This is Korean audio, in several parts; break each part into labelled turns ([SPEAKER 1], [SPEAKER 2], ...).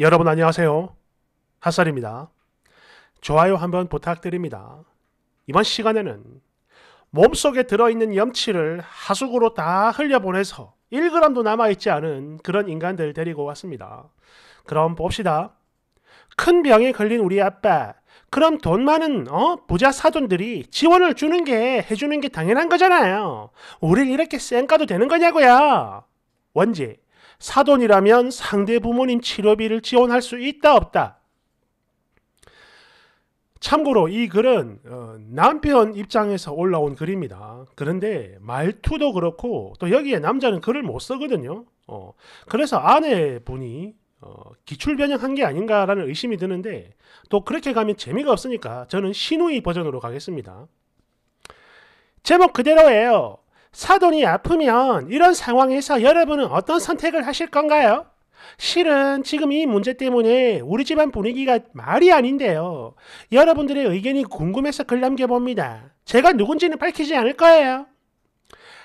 [SPEAKER 1] 여러분 안녕하세요. 핫살입니다. 좋아요 한번 부탁드립니다. 이번 시간에는 몸속에 들어있는 염치를 하수구로 다 흘려보내서 1g도 남아있지 않은 그런 인간들 데리고 왔습니다. 그럼 봅시다. 큰 병에 걸린 우리 아빠. 그럼 돈 많은 어? 부자 사돈들이 지원을 주는 게 해주는 게 당연한 거잖아요. 우릴 이렇게 쌩까도 되는 거냐고요. 원지 사돈이라면 상대 부모님 치료비를 지원할 수 있다 없다. 참고로 이 글은 어, 남편 입장에서 올라온 글입니다. 그런데 말투도 그렇고 또 여기에 남자는 글을 못 쓰거든요. 어, 그래서 아내분이 어, 기출 변형한 게 아닌가라는 의심이 드는데 또 그렇게 가면 재미가 없으니까 저는 신우이 버전으로 가겠습니다. 제목 그대로예요. 사돈이 아프면 이런 상황에서 여러분은 어떤 선택을 하실 건가요? 실은 지금 이 문제 때문에 우리 집안 분위기가 말이 아닌데요. 여러분들의 의견이 궁금해서 글 남겨봅니다. 제가 누군지는 밝히지 않을 거예요.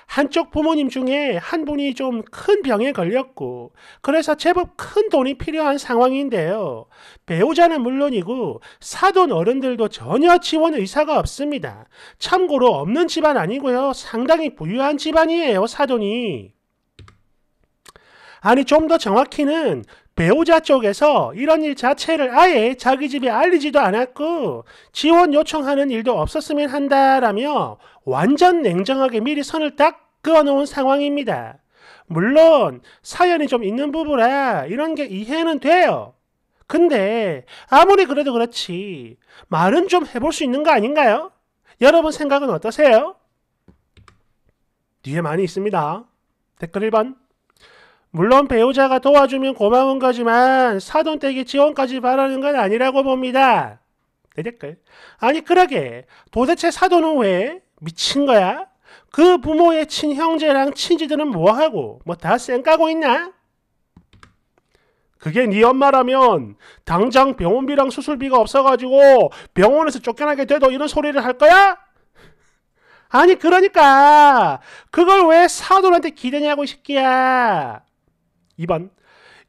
[SPEAKER 1] 한쪽 부모님 중에 한 분이 좀 큰 병에 걸렸고 그래서 제법 큰 돈이 필요한 상황인데요. 배우자는 물론이고 사돈 어른들도 전혀 지원 의사가 없습니다. 참고로 없는 집안 아니고요. 상당히 부유한 집안이에요. 사돈이. 아니 좀 더 정확히는 배우자 쪽에서 이런 일 자체를 아예 자기 집에 알리지도 않았고 지원 요청하는 일도 없었으면 한다라며 완전 냉정하게 미리 선을 딱 그어놓은 상황입니다. 물론 사연이 좀 있는 부부라 이런 게 이해는 돼요. 근데 아무리 그래도 그렇지 말은 좀 해볼 수 있는 거 아닌가요? 여러분 생각은 어떠세요? 뒤에 많이 있습니다. 댓글 1번 물론 배우자가 도와주면 고마운 거지만 사돈 댁의 지원까지 바라는 건 아니라고 봅니다. 내 네, 댓글 아니 그러게 도대체 사돈은 왜 미친 거야? 그 부모의 친형제랑 친지들은 뭐하고 뭐 다 쌩까고 있냐 그게 네 엄마라면 당장 병원비랑 수술비가 없어가지고 병원에서 쫓겨나게 돼도 이런 소리를 할 거야? 아니 그러니까 그걸 왜 사돈한테 기대냐고 싶기야 2번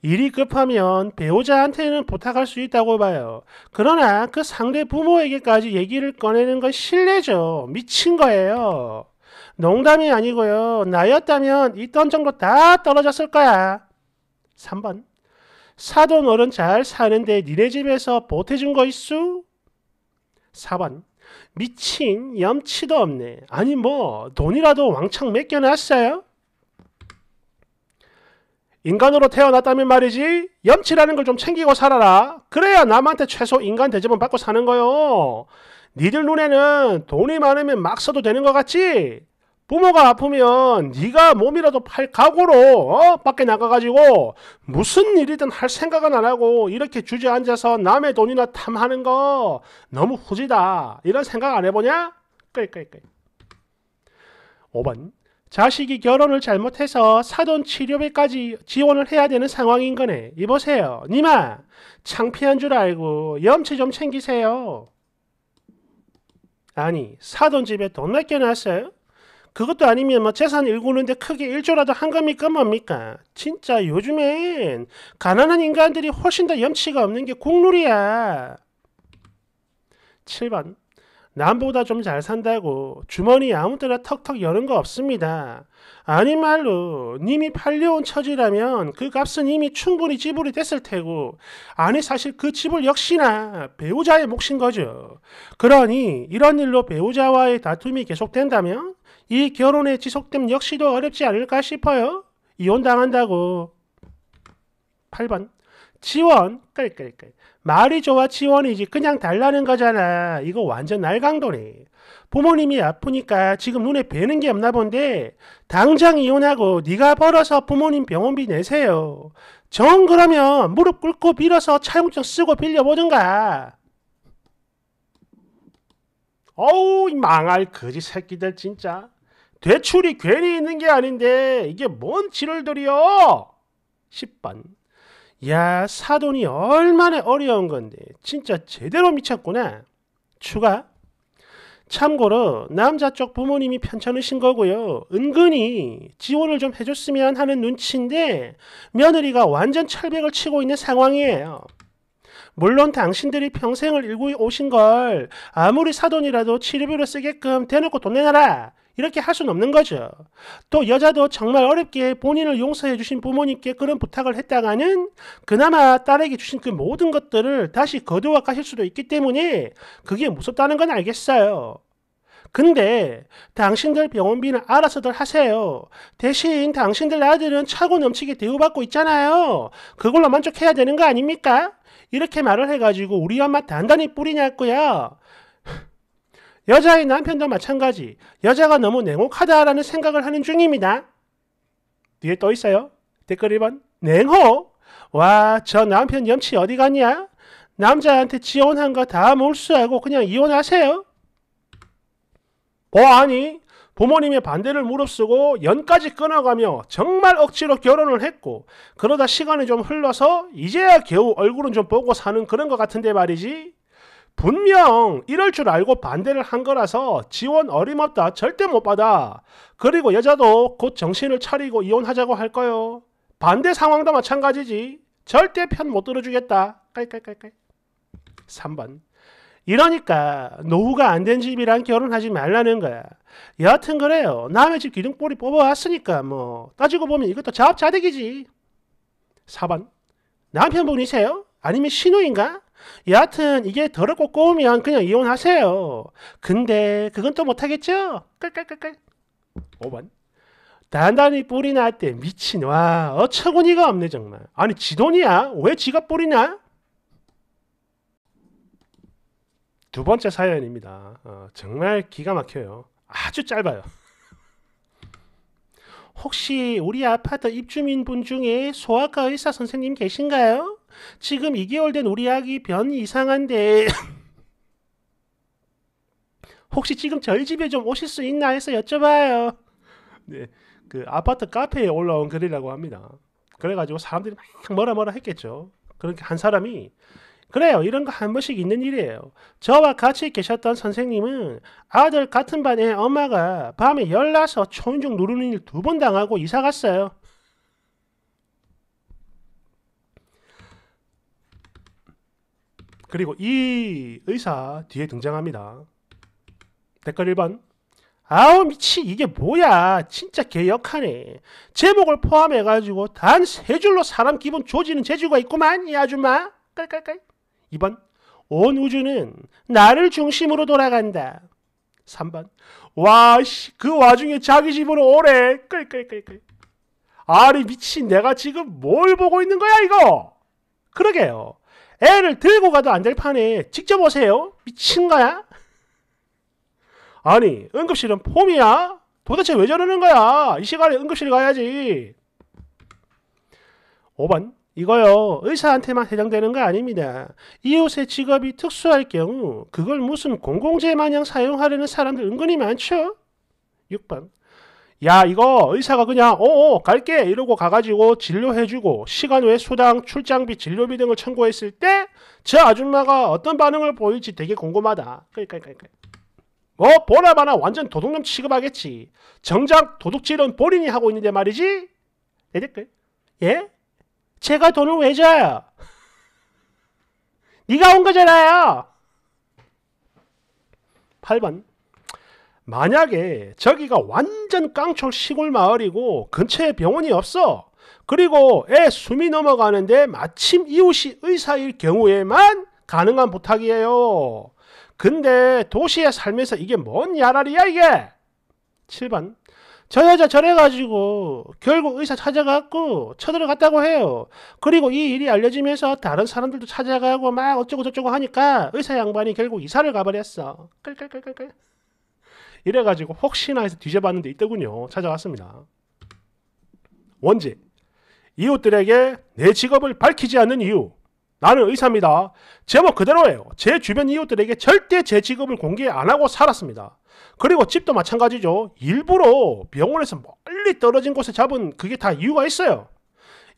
[SPEAKER 1] 일이 급하면 배우자한테는 부탁할 수 있다고 봐요. 그러나 그 상대 부모에게까지 얘기를 꺼내는 건 실례죠. 미친 거예요. 농담이 아니고요. 나였다면 있던 정도 다 떨어졌을 거야. 3번. 사돈 어른 잘 사는데 니네 집에서 보태준 거 있수? 4번. 미친 염치도 없네. 아니 뭐 돈이라도 왕창 맡겨놨어요? 인간으로 태어났다면 말이지 염치라는 걸 좀 챙기고 살아라. 그래야 남한테 최소 인간 대접은 받고 사는 거요. 니들 눈에는 돈이 많으면 막 써도 되는 것 같지? 부모가 아프면 네가 몸이라도 팔 각오로 어? 밖에 나가가지고 무슨 일이든 할 생각은 안 하고 이렇게 주저앉아서 남의 돈이나 탐하는 거 너무 후지다. 이런 생각 안 해보냐? 끌끌끌. 5번 자식이 결혼을 잘못해서 사돈 치료비까지 지원을 해야 되는 상황인 거네. 이보세요. 니마 창피한 줄 알고 염치 좀 챙기세요. 아니 사돈 집에 돈 맡겨놨어요? 그것도 아니면 뭐 재산 일구는데 크게 일조라도 한 겁니까 뭡니까? 진짜 요즘엔 가난한 인간들이 훨씬 더 염치가 없는 게 국룰이야. 7번 남보다 좀 잘 산다고 주머니 아무 데나 턱턱 여는 거 없습니다. 아니 말로 님이 팔려온 처지라면 그 값은 이미 충분히 지불이 됐을 테고 아니 사실 그 집을 역시나 배우자의 몫인 거죠. 그러니 이런 일로 배우자와의 다툼이 계속된다면 이 결혼의 지속됨 역시도 어렵지 않을까 싶어요. 이혼당한다고. 8번 지원, 그래, 그 말이 좋아 지원이지. 그냥 달라는 거잖아. 이거 완전 날강도네. 부모님이 아프니까 지금 눈에 뵈는 게 없나 본데 당장 이혼하고 네가 벌어서 부모님 병원비 내세요. 정 그러면 무릎 꿇고 빌어서 차용증 쓰고 빌려보든가. 어우 망할 거지 새끼들 진짜. 대출이 괜히 있는 게 아닌데 이게 뭔 지를 들이요 10번. 야 사돈이 얼마나 어려운 건데 진짜 제대로 미쳤구나. 추가 참고로 남자 쪽 부모님이 편찮으신 거고요. 은근히 지원을 좀 해줬으면 하는 눈치인데 며느리가 완전 철벽을 치고 있는 상황이에요. 물론 당신들이 평생을 일구 오신 걸 아무리 사돈이라도 치료비로 쓰게끔 대놓고 돈 내놔라. 이렇게 할 수는 없는 거죠. 또 여자도 정말 어렵게 본인을 용서해 주신 부모님께 그런 부탁을 했다가는 그나마 딸에게 주신 그 모든 것들을 다시 거두어 가실 수도 있기 때문에 그게 무섭다는 건 알겠어요. 근데 당신들 병원비는 알아서들 하세요. 대신 당신들 아들은 차고 넘치게 대우받고 있잖아요. 그걸로 만족해야 되는 거 아닙니까? 이렇게 말을 해가지고 우리 엄마 단단히 뿌리냐고요. 여자의 남편도 마찬가지. 여자가 너무 냉혹하다라는 생각을 하는 중입니다. 뒤에 또 있어요. 댓글 1번. 냉혹? 와, 저 남편 염치 어디 갔냐? 남자한테 지원한 거 다 몰수하고 그냥 이혼하세요. 보아하니 뭐 부모님의 반대를 무릅쓰고 연까지 끊어가며 정말 억지로 결혼을 했고 그러다 시간이 좀 흘러서 이제야 겨우 얼굴은 좀 보고 사는 그런 것 같은데 말이지 분명 이럴 줄 알고 반대를 한 거라서 지원 어림없다 절대 못 받아. 그리고 여자도 곧 정신을 차리고 이혼하자고 할 거요. 반대 상황도 마찬가지지. 절대 편 못 들어주겠다. 깔깔깔깔. 3번. 이러니까 노후가 안 된 집이랑 결혼하지 말라는 거야. 여하튼 그래요. 남의 집 기둥뿌리 뽑아왔으니까 뭐 따지고 보면 이것도 자업자득이지. 4번. 남편분이세요? 아니면 신우인가? 여하튼 이게 더럽고 꼬우면 그냥 이혼하세요. 근데 그건 또 못하겠죠? 깔깔깔깔. 5번. 단단히 뿌리 날 때 미친 와 어처구니가 없네 정말. 아니 지 돈이야? 왜 지가 뿌리나? 두 번째 사연입니다. 어, 정말 기가 막혀요. 아주 짧아요. 혹시 우리 아파트 입주민분 중에 소아과 의사 선생님 계신가요? 지금 2개월 된 우리 아기 변 이상한데 혹시 지금 저희 집에 좀 오실 수 있나 해서 여쭤봐요. 네, 그 아파트 카페에 올라온 글이라고 합니다. 그래가지고 사람들이 막 뭐라 뭐라 했겠죠. 그러니한 사람이 그래요. 이런 거 한 번씩 있는 일이에요. 저와 같이 계셨던 선생님은 아들 같은 반에 엄마가 밤에 열나서 초인종 누르는 일 두 번 당하고 이사 갔어요. 그리고 이 의사 뒤에 등장합니다. 댓글 1번 아우 미치 이게 뭐야 진짜 개역하네 제목을 포함해가지고 단 세 줄로 사람 기분 조지는 재주가 있구만 이 아줌마 깔깔깔 2번 온 우주는 나를 중심으로 돌아간다 3번 와씨 그 와중에 자기 집으로 오래 끌끌끌끌 아니 미친 내가 지금 뭘 보고 있는 거야 이거 그러게요 애를 들고 가도 안 될 판에 직접 오세요? 미친 거야? 아니 응급실은 폼이야? 도대체 왜 저러는 거야? 이 시간에 응급실 가야지 5번 이거요 의사한테만 해당되는 거 아닙니다. 이웃의 직업이 특수할 경우 그걸 무슨 공공재 마냥 사용하려는 사람들 은근히 많죠. 6번 야 이거 의사가 그냥 어어 어, 갈게 이러고 가가지고 진료해주고 시간 외 수당 출장비 진료비 등을 청구했을 때 저 아줌마가 어떤 반응을 보일지 되게 궁금하다 그러니까 그러니까, 그러니까. 뭐 보나마나 완전 도둑놈 취급하겠지 정작 도둑질은 본인이 하고 있는데 말이지 내 댓글 예? 제가 돈을 왜 줘요? 네가 온 거잖아요 8번 만약에 저기가 완전 깡촌 시골 마을이고 근처에 병원이 없어. 그리고 애 숨이 넘어가는데 마침 이웃이 의사일 경우에만 가능한 부탁이에요. 근데 도시에 살면서 이게 뭔 야랄이야 이게? 7번 저 여자 저래가지고 결국 의사 찾아갔고 쳐들어갔다고 해요. 그리고 이 일이 알려지면서 다른 사람들도 찾아가고 막 어쩌고저쩌고 하니까 의사 양반이 결국 이사를 가버렸어. 끌끌끌끌끌 이래가지고 혹시나 해서 뒤져봤는데 있더군요. 찾아왔습니다. 원지 이웃들에게 내 직업을 밝히지 않는 이유 나는 의사입니다. 제목 그대로예요. 제 주변 이웃들에게 절대 제 직업을 공개 안 하고 살았습니다. 그리고 집도 마찬가지죠. 일부러 병원에서 멀리 떨어진 곳에 잡은 그게 다 이유가 있어요.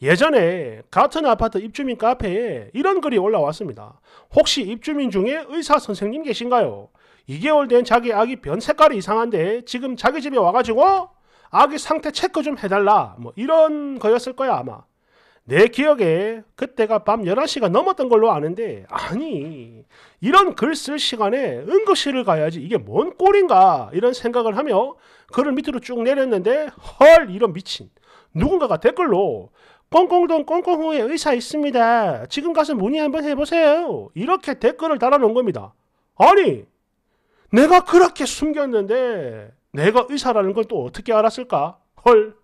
[SPEAKER 1] 예전에 같은 아파트 입주민 카페에 이런 글이 올라왔습니다. 혹시 입주민 중에 의사 선생님 계신가요? 2개월 된 자기 아기 변 색깔이 이상한데 지금 자기 집에 와가지고 아기 상태 체크 좀 해달라 뭐 이런 거였을 거야 아마 내 기억에 그때가 밤 11시가 넘었던 걸로 아는데 아니 이런 글 쓸 시간에 응급실을 가야지 이게 뭔 꼴인가 이런 생각을 하며 글을 밑으로 쭉 내렸는데 헐 이런 미친 누군가가 댓글로 꽁꽁동 꽁꽁호에 의사 있습니다 지금 가서 문의 한번 해보세요 이렇게 댓글을 달아놓은 겁니다 아니 내가 그렇게 숨겼는데 내가 의사라는 걸 또 어떻게 알았을까? 헐.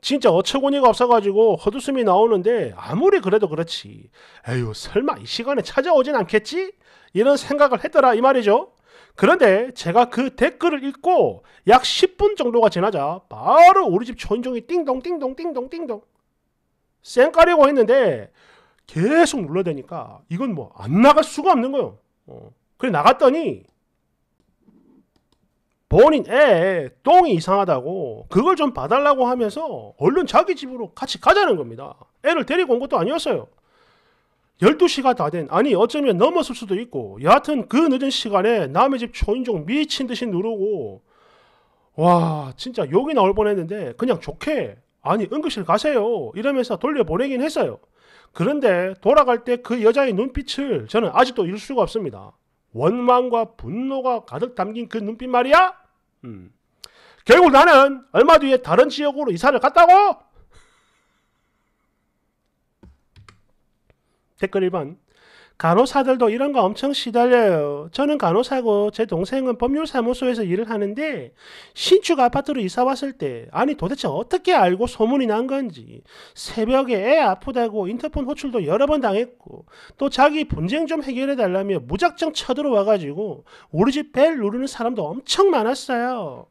[SPEAKER 1] 진짜 어처구니가 없어가지고 헛웃음이 나오는데 아무리 그래도 그렇지. 에휴 설마 이 시간에 찾아오진 않겠지? 이런 생각을 했더라 이 말이죠. 그런데 제가 그 댓글을 읽고 약 10분 정도가 지나자 바로 우리 집 전종이 띵동 띵동 띵동 띵동 쌩까려고 했는데 계속 눌러대니까 이건 뭐 안 나갈 수가 없는 거예요. 어. 그래 나갔더니 본인 애 똥이 이상하다고 그걸 좀 봐달라고 하면서 얼른 자기 집으로 같이 가자는 겁니다. 애를 데리고 온 것도 아니었어요. 12시가 다 된, 아니 어쩌면 넘었을 수도 있고 여하튼 그 늦은 시간에 남의 집 초인종 미친 듯이 누르고 와 진짜 욕이 나올 뻔했는데 그냥 좋게 아니 응급실 가세요 이러면서 돌려보내긴 했어요. 그런데 돌아갈 때 그 여자의 눈빛을 저는 아직도 잃을 수가 없습니다. 원망과 분노가 가득 담긴 그 눈빛 말이야? 음. 결국 나는 얼마 뒤에 다른 지역으로 이사를 갔다고? 댓글 1번 간호사들도 이런 거 엄청 시달려요. 저는 간호사고 제 동생은 법률사무소에서 일을 하는데 신축 아파트로 이사 왔을 때 아니 도대체 어떻게 알고 소문이 난 건지 새벽에 애 아프다고 인터폰 호출도 여러 번 당했고 또 자기 분쟁 좀 해결해 달라며 무작정 쳐들어와 가지고 우리 집 벨 누르는 사람도 엄청 많았어요.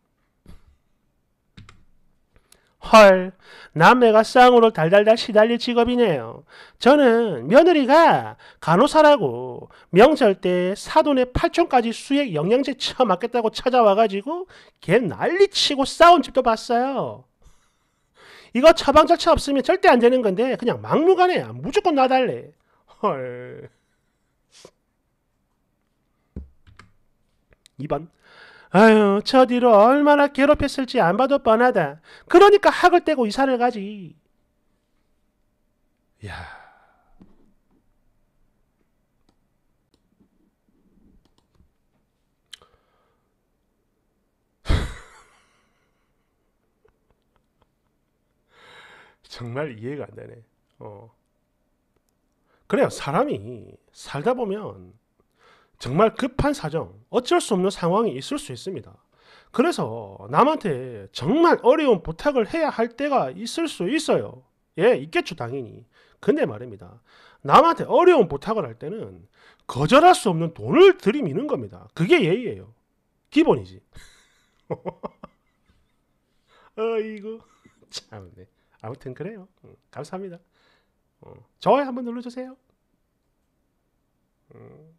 [SPEAKER 1] 헐, 남매가 쌍으로 달달달 시달릴 직업이네요. 저는 며느리가 간호사라고 명절 때 사돈의 8촌까지 수액 영양제 처워 맞겠다고 찾아와가지고 걔 난리치고 싸운 집도 봤어요. 이거 처방 절차 없으면 절대 안 되는 건데 그냥 막무가내 야 무조건 놔달래. 헐. 2번 아유, 저 뒤로 얼마나 괴롭혔을지 안 봐도 뻔하다. 그러니까 학을 떼고 이사를 가지. 야. 정말 이해가 안 되네. 어. 그래요. 사람이 살다 보면 정말 급한 사정, 어쩔 수 없는 상황이 있을 수 있습니다. 그래서 남한테 정말 어려운 부탁을 해야 할 때가 있을 수 있어요. 예, 있겠죠, 당연히. 근데 말입니다. 남한테 어려운 부탁을 할 때는 거절할 수 없는 돈을 들이미는 겁니다. 그게 예의예요. 기본이지. 어이구, 참네. 아무튼 그래요. 음, 감사합니다. 어, 좋아요 한번 눌러주세요. 음.